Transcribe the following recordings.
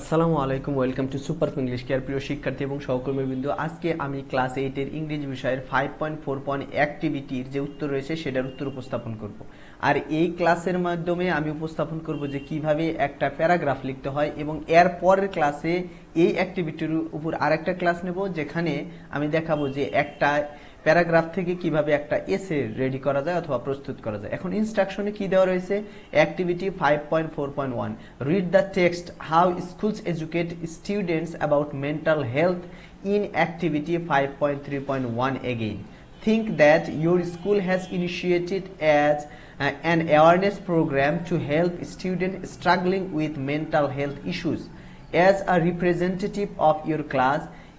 আসসালামু আলাইকুম welcome to Super English Care প্রিয় শিক্ষার্থী এবং সহকর্মীবৃন্দ আজকে আমি ক্লাস এইটের ইংরেজি বিষয়ের ফাইভ পয়েন্ট ফোর পয়েন্ট অ্যাক্টিভিটির যে উত্তর রয়েছে সেটার উত্তর উপস্থাপন করব আর এই ক্লাসের মাধ্যমে আমি উপস্থাপন করব যে কিভাবে একটা প্যারাগ্রাফ লিখতে হয় এবং এর পরের ক্লাসে এই অ্যাক্টিভিটির উপর আরেকটা ক্লাস নেব যেখানে আমি দেখাবো যে একটা প্যারাগ্রাফ থেকে কিভাবে একটা এসে রেডি করা যায় অথবা প্রস্তুত করা যায় এখন ইনস্ট্রাকশনে কি দেওয়া রয়েছে activity five point four point one read the text how schools educate students about mental health in activity five point three point one again think that your school has initiated as uh, an programme to help student struggling struggling with mental health issues. As a representative of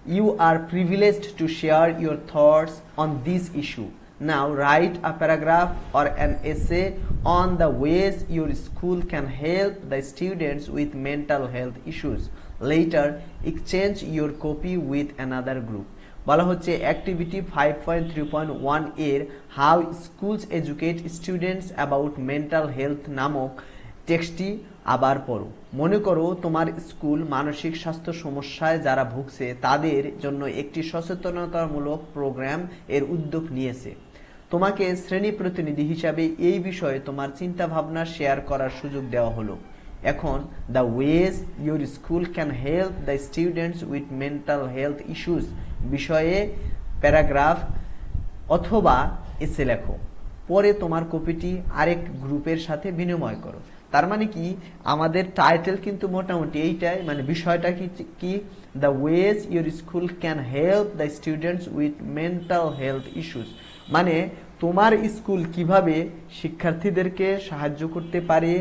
You are privileged to share your thoughts on this issue. Now write a paragraph or an essay on the ways your school can help the students with mental health issues. Later, exchange your copy with another group. বলা হচ্ছে activity five point three point one এর how schools educate students about mental health নামক টেক্সটি আবার পড়ো মনে করো তোমার স্কুল মানসিক স্বাস্থ্য সমস্যায় যারা ভুগছে তাদের জন্য একটি সচেতনতামূলক প্রোগ্রাম এর উদ্যোগ নিয়েছে তোমাকে শ্রেণী প্রতিনিধি হিসাবে এই বিষয়ে তোমার চিন্তাভাবনা শেয়ার করার সুযোগ দেওয়া হলো এখন the ways your school can help the students with mental health issues বিষয়ে প্যারাগ্রাফ অথবা এসে লেখো পরে তোমার কপিটি আরেক গ্রুপের সাথে বিনিময় করো তার মানে কি আমাদের টাইটেল কিন্তু মোটামুটি এইটাই মানে বিষয়টা কি কি the ways your school can help the students with mental health issues মানে তোমার স্কুল কিভাবে শিক্ষার্থীদেরকে সাহায্য করতে পারে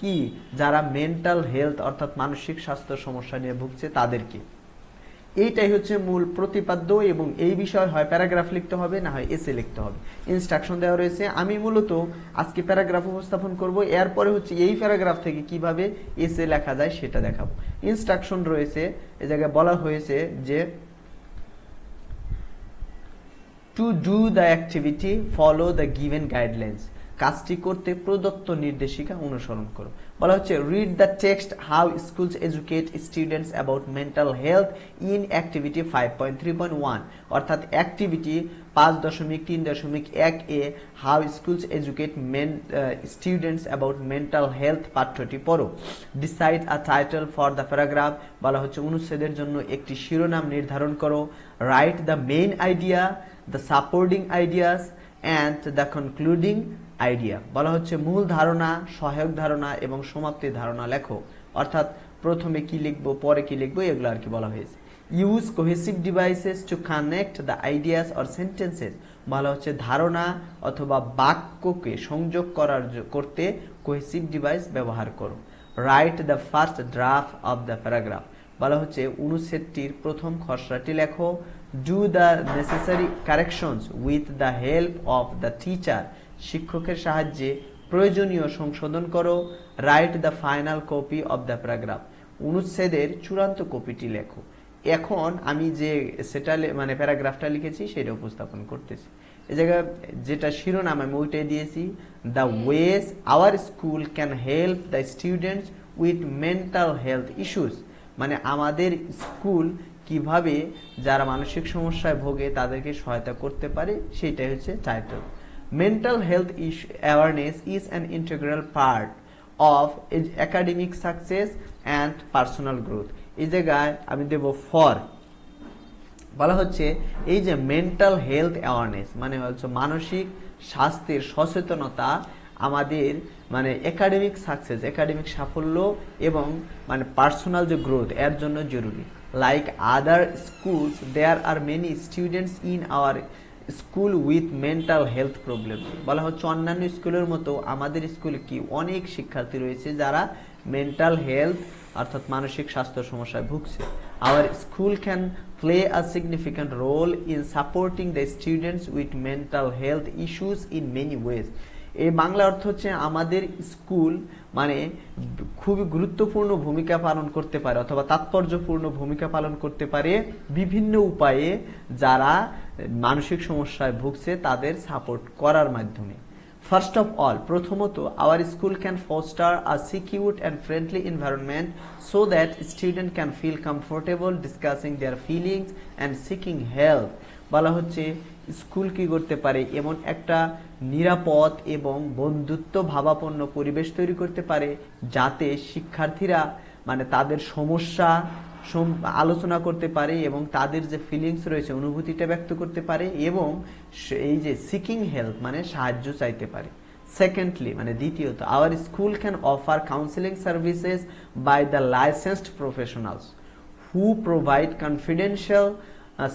কি যারা মেন্টাল হেলথ অর্থাৎ মানসিক স্বাস্থ্য সমস্যা নিয়ে ভুগছে তাদেরকে এইটাই হচ্ছে মূল প্রতিপাদ্য এবং এই বিষয়ে হয় প্যারাগ্রাফ লিখতে হবে না হয় এসে লিখতে হবে ইনস্ট্রাকশন দেওয়া রয়েছে আমি মূলত আজকে প্যারাগ্রাফ উপস্থাপন করব এরপরে হচ্ছে এই প্যারাগ্রাফ থেকে কিভাবে এসে লেখা যায় সেটা দেখাবো ইনস্ট্রাকশন রয়েছে এ জায়গায় বলা হয়েছে যে to do the activity follow the given guidelines কাজটি করতে প্রদত্ত নির্দেশিকা অনুসরণ করো বলা হচ্ছে read the text how schools educate students about mental health in activity five point three point one অর্থাৎ অ্যাক্টিভিটি পাঁচ দশমিক তিন দশমিক এক এ how schools educate men students about mental health পাঠ্যটি পড়ো decide a title for the paragraph বলা হচ্ছে অনুচ্ছেদের জন্য একটি শিরোনাম নির্ধারণ করো write the main idea the supporting ideas and the concluding idea বলা হচ্ছে মূল ধারণা সহায়ক ধারণা এবং সমাপ্তি ধারণা লেখো অর্থাৎ প্রথমে কি লিখবো পরে কি লিখবো এগুলো আর কি বলা হয়েছে use cohesive devices to connect the ideas or sentences বলা হচ্ছে ধারণা অথবা বাক্যকে সংযোগ করার করতে কোহেসিভ ডিভাইস ব্যবহার করো write the first draft of the paragraph বলা হচ্ছে অনুচ্ছেদটির প্রথম খসড়াটি লেখো do the necessary corrections with the help of the teacher শিক্ষকের সাহায্যে প্রয়োজনীয় সংশোধন করো write the final copy of the paragraph অনুচ্ছেদের চূড়ান্ত কপিটি লেখো এখন আমি যে সেটা মানে প্যারাগ্রাফটা লিখেছি সেটা উপস্থাপন করতেছি এ জায়গায় যেটা শিরোনাম আমি ওইটাই দিয়েছি the ways our school can help the students with mental health issues মানে আমাদের স্কুল কিভাবে যারা মানসিক সমস্যায় ভোগে তাদেরকে সহায়তা করতে পারে সেটাই হচ্ছে title mental health issue awareness is an integral part of academic success and personal growth এই জায়গায় আমি দেব ফর বলা হচ্ছে এই যে মেন্টাল হেলথ অ্যাওয়ারনেস মানে হচ্ছে মানসিক স্বাস্থ্যের সচেতনতা আমাদের মানে একাডেমিক সাকসেস একাডেমিক সাফল্য এবং মানে পার্সোনাল যে গ্রোথ এর জন্য জরুরি like other schools there are many students in our school with mental health problem বলা হচ্ছে অন্যান্য স্কুলের মতো আমাদের স্কুলে কি অনেক শিক্ষার্থী রয়েছে যারা মেন্টাল হেলথ অর্থাৎ মানসিক স্বাস্থ্য সমস্যায় ভুগছে our school can play a significant role in supporting the students with mental health issues in many ways এই বাংলা অর্থ হচ্ছে আমাদের স্কুল মানে খুবই গুরুত্বপূর্ণ ভূমিকা পালন করতে পারে অথবা তাৎপর্যপূর্ণ ভূমিকা পালন করতে পারে বিভিন্ন উপায়ে যারা মানসিক সমস্যায় ভুগছে তাদের সাপোর্ট করার মাধ্যমে ফার্স্ট অফ অল প্রথমত our school can foster a secured and friendly environment so that student can feel comfortable discussing their feelings and seeking help বলা হচ্ছে স্কুল কি করতে পারে এমন একটা নিরাপদ এবং বন্ধুত্ব ভাবাপন্ন পরিবেশ তৈরি করতে পারে যাতে শিক্ষার্থীরা মানে তাদের সমস্যা আলোচনা করতে পারে এবং তাদের যে ফিলিংস রয়েছে অনুভূতিটা ব্যক্ত করতে পারে এবং এই যে সিকিং হেল্প মানে সাহায্য চাইতে পারে সেকেন্ডলি মানে দ্বিতীয়ত our school can offer counselling services by the licensed professionals who provide confidential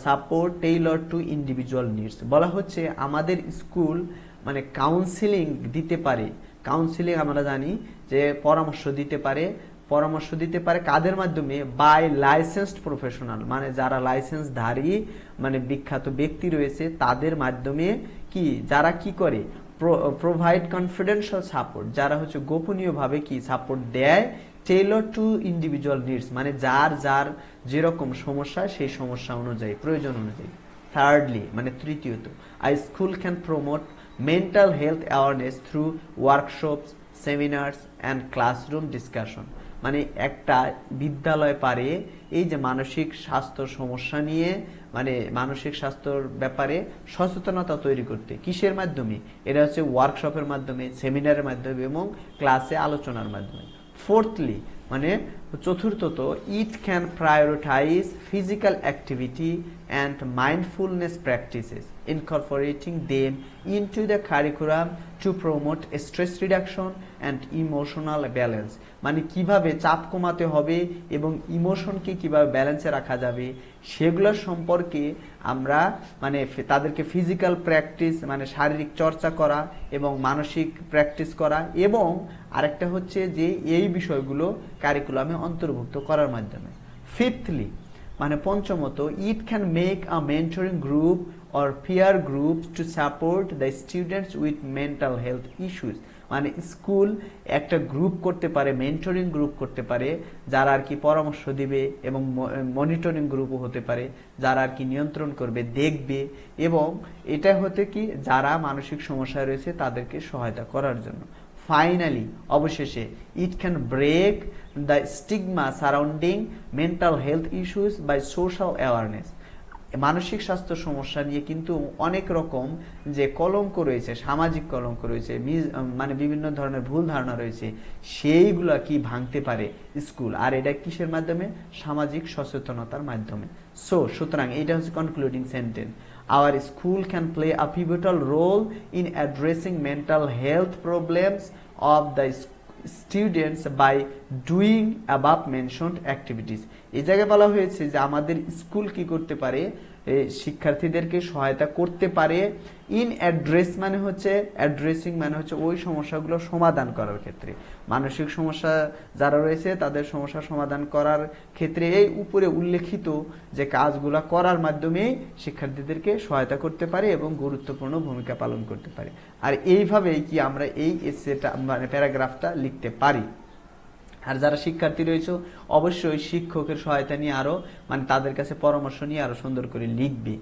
support tailor to individual needs বলা হচ্ছে আমাদের স্কুল মানে কাউন্সিলিং দিতে পারে কাউন্সিলিং আমরা জানি যে পরামর্শ দিতে পারে পরামর্শ দিতে পারে কাদের মাধ্যমে বাই লাইসেন্সড প্রফেশনাল মানে যারা লাইসেন্সধারী মানে বিখ্যাত ব্যক্তি রয়েছে তাদের মাধ্যমে কি যারা কি করে প্রোভাইড কনফিডেন্সিয়াল সাপোর্ট যারা হচ্ছে গোপনীয়ভাবে কি সাপোর্ট দেয় টেলর টু ইন্ডিভিজুয়াল নিডস মানে যার যার যেরকম সমস্যা সেই সমস্যা অনুযায়ী প্রয়োজন অনুযায়ী থার্ডলি মানে তৃতীয়ত I school can promote mental health awareness through workshops seminars and classroom discussion মানে একটা বিদ্যালয় পারে এই যে মানসিক স্বাস্থ্য সমস্যা নিয়ে মানে মানসিক স্বাস্থ্যর ব্যাপারে সচেতনতা তৈরি করতে কিসের মাধ্যমে এটা হচ্ছে ওয়ার্কশপের মাধ্যমে সেমিনারের মাধ্যমে এবং ক্লাসে আলোচনার মাধ্যমে ফোর্থলি মানে চতুর্থত it can prioritise physical activity and mindfulness practices incorporating them to the curriculum to promote stress reduction and emotional balance মানে কিভাবে চাপ কমাতে হবে এবং ইমোশনকে কিভাবে ব্যালেন্সে রাখা যাবে সেগুলো সম্পর্কে আমরা মানে তাদেরকে ফিজিক্যাল প্র্যাকটিস মানে শারীরিক চর্চা করা এবং মানসিক প্র্যাকটিস করা এবং আরেকটা হচ্ছে যে এই বিষয়গুলো কারিকুলামে অন্তর্ভুক্ত করার মাধ্যমে ফিফথলি মানে পঞ্চমত it can make a mentoring group or peer group to support the students with mental health issues মানে স্কুল একটা গ্রুপ করতে পারে মেন্টরিং গ্রুপ করতে পারে যারা আর কি পরামর্শ দিবে এবং মনিটরিং গ্রুপও হতে পারে যারা আর কি নিয়ন্ত্রণ করবে দেখবে এবং এটা হতে কি যারা মানসিক সমস্যা রয়েছে তাদেরকে সহায়তা করার জন্য ফাইনালি অবশেষে it can break the stigma surrounding mental health issues by social awareness মানসিক স্বাস্থ্য সমস্যা নিয়ে কিন্তু অনেক রকম যে কলঙ্ক রয়েছে সামাজিক কলঙ্ক রয়েছে মানে বিভিন্ন ধরনের ভুল ধারণা রয়েছে সেইগুলা কি ভাঙতে পারে স্কুল আর এটা কিসের মাধ্যমে সামাজিক সচেতনতার মাধ্যমে সো সুতরাং এটা হচ্ছে concluding sentence Our school can play a pivotal role in addressing mental health problems of the students by doing above mentioned activities এই জায়গায় বলা হয়েছে যে আমাদের স্কুল কি করতে পারে শিক্ষার্থীদেরকে সহায়তা করতে পারে ইন অ্যাড্রেস মানে হচ্ছে অ্যাড্রেসিং মানে হচ্ছে ওই সমস্যাগুলো সমাধান করার ক্ষেত্রে মানসিক সমস্যা যারা রয়েছে তাদের সমস্যা সমাধান করার ক্ষেত্রে এই উপরে উল্লেখিত যে কাজগুলো করার মাধ্যমেই শিক্ষার্থীদেরকে সহায়তা করতে পারে এবং গুরুত্বপূর্ণ ভূমিকা পালন করতে পারে আর এইভাবেই কি আমরা এই এসেটা মানে প্যারাগ্রাফটা লিখতে পারি আর যারা শিক্ষার্থী রয়েছে অবশ্যই শিক্ষকের সহায়তা নিয়ে আরও মানে তাদের কাছে পরামর্শ নিয়ে আরও সুন্দর করে লিখবে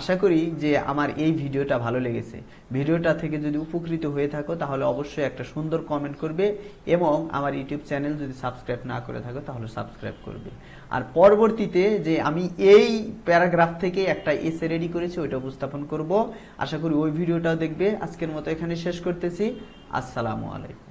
আশা করি যে আমার এই ভিডিওটা ভালো লেগেছে ভিডিওটা থেকে যদি উপকৃত হয়ে থাকো তাহলে অবশ্যই একটা সুন্দর কমেন্ট করবে এবং আমার ইউটিউব চ্যানেল যদি সাবস্ক্রাইব না করে থাকো তাহলে সাবস্ক্রাইব করবে আর পরবর্তীতে যে আমি এই প্যারাগ্রাফ থেকে একটা এসে রেডি করেছি ওইটা উপস্থাপন করব আশা করি ওই ভিডিওটাও দেখবে আজকের মতো এখানে শেষ করতেছি আসসালামু আলাইকুম